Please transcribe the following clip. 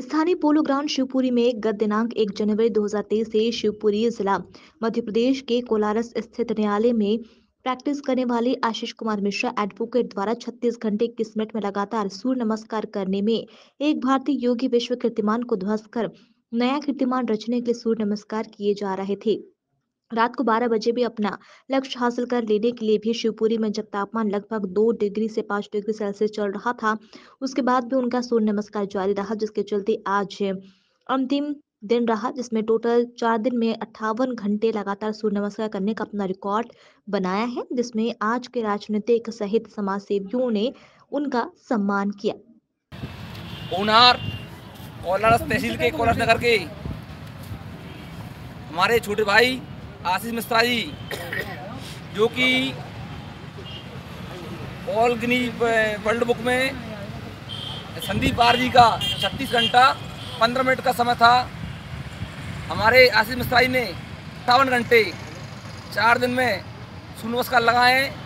स्थानीय polo ground Shivpuri में गत दिनांक एक जनवरी 2023 से शिवपुरी जिला मध्य प्रदेश के कोलारस स्थित न्यायालय में प्रैक्टिस करने वाले आशीष कुमार मिश्रा एडवोकेट द्वारा 36 घंटे इक्कीस मिनट में लगातार सूर्य नमस्कार करने में एक भारतीय योगी विश्व कीर्तिमान को ध्वस्त कर नया कीर्तिमान रचने के लिए सूर्य नमस्कार किए जा रहे थे रात को 12 बजे भी अपना लक्ष्य हासिल कर लेने के लिए भी शिवपुरी में जब तापमान लगभग दो डिग्री से पांच डिग्री सेल्सियस चल रहा था उसके बाद भी उनका सूर्य नमस्कार जारी रहा जिसके चलते आज अंतिम दिन रहा जिसमें टोटल चार दिन में अट्ठावन घंटे लगातार सूर्य नमस्कार करने का अपना रिकॉर्ड बनाया है जिसमें आज के राजनीतिक सहित समाज सेवियों ने उनका सम्मान किया तहसील के नगर के हमारे छोटे भाई आशीष मिश्रा जी जो कि ऑल गिनी वर्ल्ड बुक में संदीप आर जी का 36 घंटा 15 मिनट का समय था हमारे आशीष मिश्रा जी ने अट्ठावन घंटे चार दिन में सूर्य लगाए